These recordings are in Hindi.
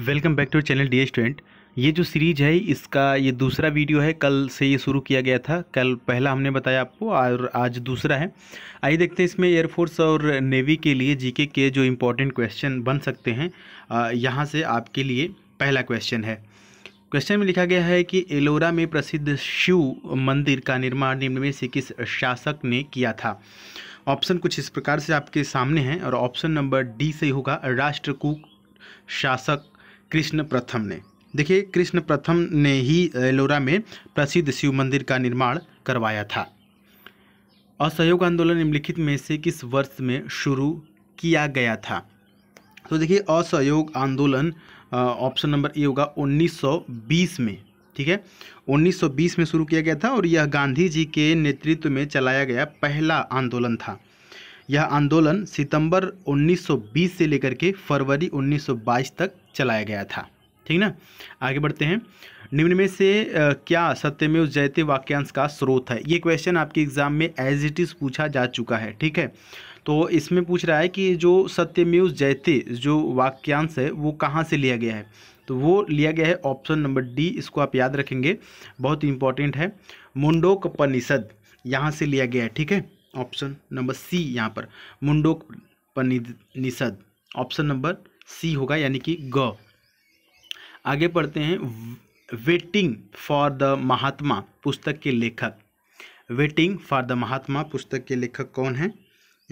welcome back to channel the student ये जो सीरीज है इसका ये दूसरा वीडियो है कल से ये शुरू किया गया था कल पहला हमने बताया आपको और आज दूसरा है आइए देखते हैं इसमें एयरफोर्स और नेवी के लिए जीके के जो इम्पोर्टेंट क्वेश्चन बन सकते हैं यहाँ से आपके लिए पहला क्वेश्चन है क्वेश्चन में लिखा गया है कि एलोरा में प्रसिद्ध शिव मंदिर का निर्माण निम्न में से किस शासक ने किया था ऑप्शन कुछ इस प्रकार से आपके सामने हैं और ऑप्शन नंबर डी से होगा राष्ट्रकूट शासक कृष्ण प्रथम ने देखिए कृष्ण प्रथम ने ही एलोरा में प्रसिद्ध शिव मंदिर का निर्माण करवाया था असहयोग आंदोलन निम्नलिखित में से किस वर्ष में शुरू किया गया था तो देखिए असहयोग आंदोलन ऑप्शन नंबर ए होगा 1920 में ठीक है 1920 में शुरू किया गया था और यह गांधी जी के नेतृत्व में चलाया गया पहला आंदोलन था यह आंदोलन सितंबर 1920 से लेकर के फरवरी 1922 तक चलाया गया था ठीक ना आगे बढ़ते हैं निम्न में से क्या सत्यमेव जयते वाक्यांश का स्रोत है ये क्वेश्चन आपके एग्जाम में एज इट इज़ पूछा जा चुका है ठीक है तो इसमें पूछ रहा है कि जो सत्यमेव जयते जो वाक्यांश है वो कहाँ से लिया गया है तो वो लिया गया है ऑप्शन नंबर डी इसको आप याद रखेंगे बहुत इंपॉर्टेंट है मुंडोकपनिषद यहाँ से लिया गया है ठीक है ऑप्शन नंबर सी यहाँ पर निषद ऑप्शन नंबर सी होगा यानी कि ग आगे पढ़ते हैं वेटिंग फॉर द महात्मा पुस्तक के लेखक वेटिंग फॉर द महात्मा पुस्तक के लेखक कौन है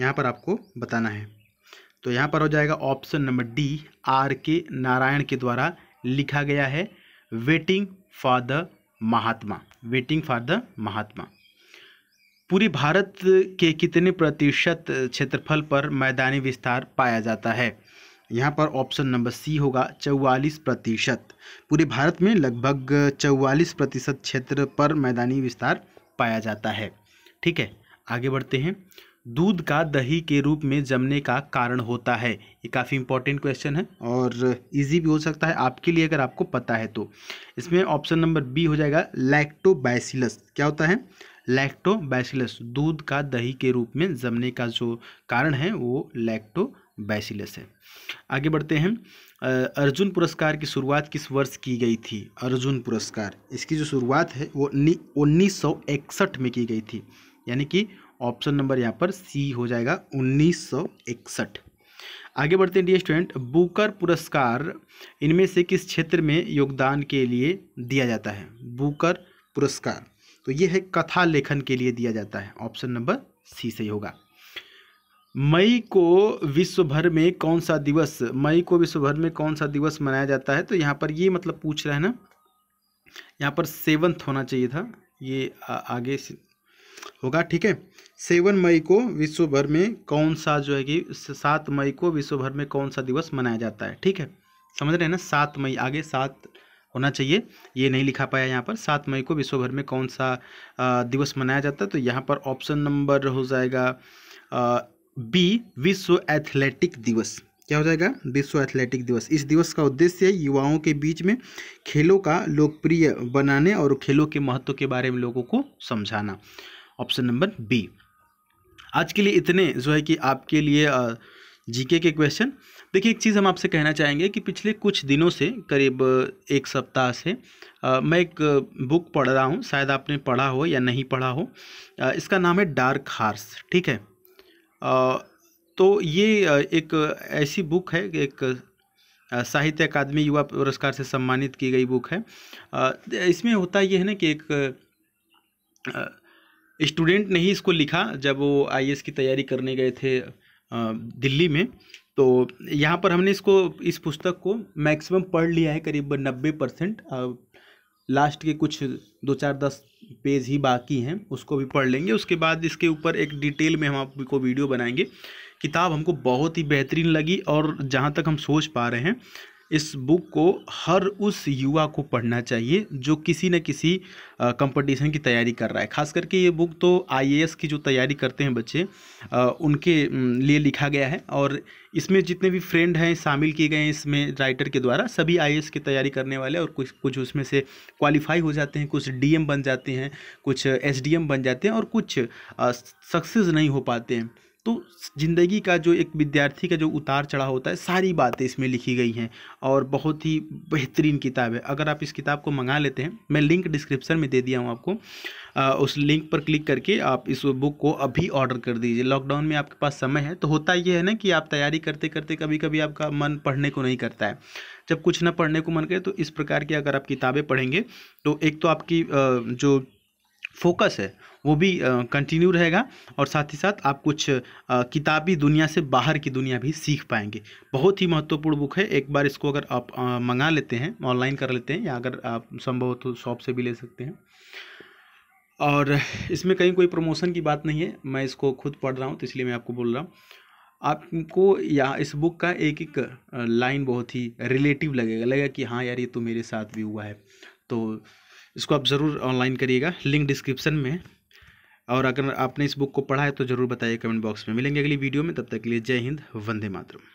यहाँ पर आपको बताना है तो यहाँ पर हो जाएगा ऑप्शन नंबर डी आर के नारायण के द्वारा लिखा गया है waiting for the Mahatma waiting for the Mahatma पूरी भारत के कितने प्रतिशत क्षेत्रफल पर मैदानी विस्तार पाया जाता है यहाँ पर ऑप्शन नंबर सी होगा चौवालीस प्रतिशत पूरे भारत में लगभग चौवालीस प्रतिशत क्षेत्र पर मैदानी विस्तार पाया जाता है ठीक है आगे बढ़ते हैं दूध का दही के रूप में जमने का कारण होता है ये काफ़ी इंपॉर्टेंट क्वेश्चन है और इजी भी हो सकता है आपके लिए अगर आपको पता है तो इसमें ऑप्शन नंबर बी हो जाएगा लैक्टोबैसिलस क्या होता है लैक्टोबैसिलस दूध का दही के रूप में जमने का जो कारण है वो लैक्टोबैसिलस है आगे बढ़ते हैं अर्जुन पुरस्कार की शुरुआत किस वर्ष की गई थी अर्जुन पुरस्कार इसकी जो शुरुआत है वो उन्नीस सौ इकसठ में की गई थी यानी कि ऑप्शन नंबर यहाँ पर सी हो जाएगा उन्नीस सौ इकसठ आगे बढ़ते हैं डी स्टूडेंट बुकर पुरस्कार इनमें से किस क्षेत्र में योगदान के लिए दिया जाता है बुकर पुरस्कार तो ये है कथा लेखन के लिए दिया जाता है ऑप्शन नंबर सी सही होगा मई को विश्व भर में कौन सा दिवस मई को विश्व भर में कौन सा दिवस मनाया जाता है तो यहाँ पर ये मतलब पूछ रहे हैं ना यहाँ पर सेवन्थ होना चाहिए था ये आ, आगे होगा ठीक है सेवन मई को विश्व भर में कौन सा जो है कि सात मई को विश्व भर में कौन सा दिवस मनाया जाता है ठीक है समझ रहे हैं ना सात मई आगे सात होना चाहिए ये नहीं लिखा पाया यहाँ पर सात मई को विश्वभर में कौन सा दिवस मनाया जाता है तो यहाँ पर ऑप्शन नंबर हो जाएगा बी विश्व एथलेटिक दिवस क्या हो जाएगा विश्व एथलेटिक दिवस इस दिवस का उद्देश्य युवाओं के बीच में खेलों का लोकप्रिय बनाने और खेलों के महत्व के बारे में लोगों को समझाना ऑप्शन नंबर बी आज के लिए इतने जो है कि आपके लिए जीके के क्वेश्चन देखिए एक चीज़ हम आपसे कहना चाहेंगे कि पिछले कुछ दिनों से करीब एक सप्ताह से आ, मैं एक बुक पढ़ रहा हूँ शायद आपने पढ़ा हो या नहीं पढ़ा हो आ, इसका नाम है डार्क हार्स ठीक है आ, तो ये एक ऐसी बुक है एक साहित्य अकादमी युवा पुरस्कार से सम्मानित की गई बुक है इसमें होता यह है ना कि एक स्टूडेंट ने ही इसको लिखा जब वो आई की तैयारी करने गए थे दिल्ली में तो यहाँ पर हमने इसको इस पुस्तक को मैक्सिमम पढ़ लिया है करीब नब्बे परसेंट लास्ट के कुछ दो चार दस पेज ही बाकी हैं उसको भी पढ़ लेंगे उसके बाद इसके ऊपर एक डिटेल में हम आपको वीडियो बनाएंगे किताब हमको बहुत ही बेहतरीन लगी और जहाँ तक हम सोच पा रहे हैं इस बुक को हर उस युवा को पढ़ना चाहिए जो किसी न किसी कंपटीशन की तैयारी कर रहा है खास करके ये बुक तो आईएएस की जो तैयारी करते हैं बच्चे आ, उनके लिए लिखा गया है और इसमें जितने भी फ्रेंड हैं शामिल किए गए हैं इसमें राइटर के द्वारा सभी आई की तैयारी करने वाले और कुछ कुछ उसमें से क्वालिफाई हो जाते हैं कुछ डी बन जाते हैं कुछ एस बन जाते हैं और कुछ सक्सेस नहीं हो पाते हैं तो ज़िंदगी का जो एक विद्यार्थी का जो उतार चढ़ाव होता है सारी बातें इसमें लिखी गई हैं और बहुत ही बेहतरीन किताब है अगर आप इस किताब को मंगा लेते हैं मैं लिंक डिस्क्रिप्शन में दे दिया हूँ आपको आ, उस लिंक पर क्लिक करके आप इस बुक को अभी ऑर्डर कर दीजिए लॉकडाउन में आपके पास समय है तो होता यह है ना कि आप तैयारी करते करते कभी कभी आपका मन पढ़ने को नहीं करता है जब कुछ ना पढ़ने को मन करे तो इस प्रकार की अगर आप किताबें पढ़ेंगे तो एक तो आपकी जो फोकस है वो भी कंटिन्यू रहेगा और साथ ही साथ आप कुछ किताबी दुनिया से बाहर की दुनिया भी सीख पाएंगे बहुत ही महत्वपूर्ण बुक है एक बार इसको अगर आप मंगा लेते हैं ऑनलाइन कर लेते हैं या अगर आप संभव हो तो शॉप से भी ले सकते हैं और इसमें कहीं कोई प्रमोशन की बात नहीं है मैं इसको खुद पढ़ रहा हूँ तो इसलिए मैं आपको बोल रहा हूँ आपको या इस बुक का एक एक लाइन बहुत ही रिलेटिव लगेगा लगेगा कि हाँ यार ये तो मेरे साथ भी हुआ है तो इसको आप ज़रूर ऑनलाइन करिएगा लिंक डिस्क्रिप्शन में और अगर आपने इस बुक को पढ़ा है तो ज़रूर बताइए कमेंट बॉक्स में मिलेंगे अगली वीडियो में तब तक के लिए जय हिंद वंदे मातरम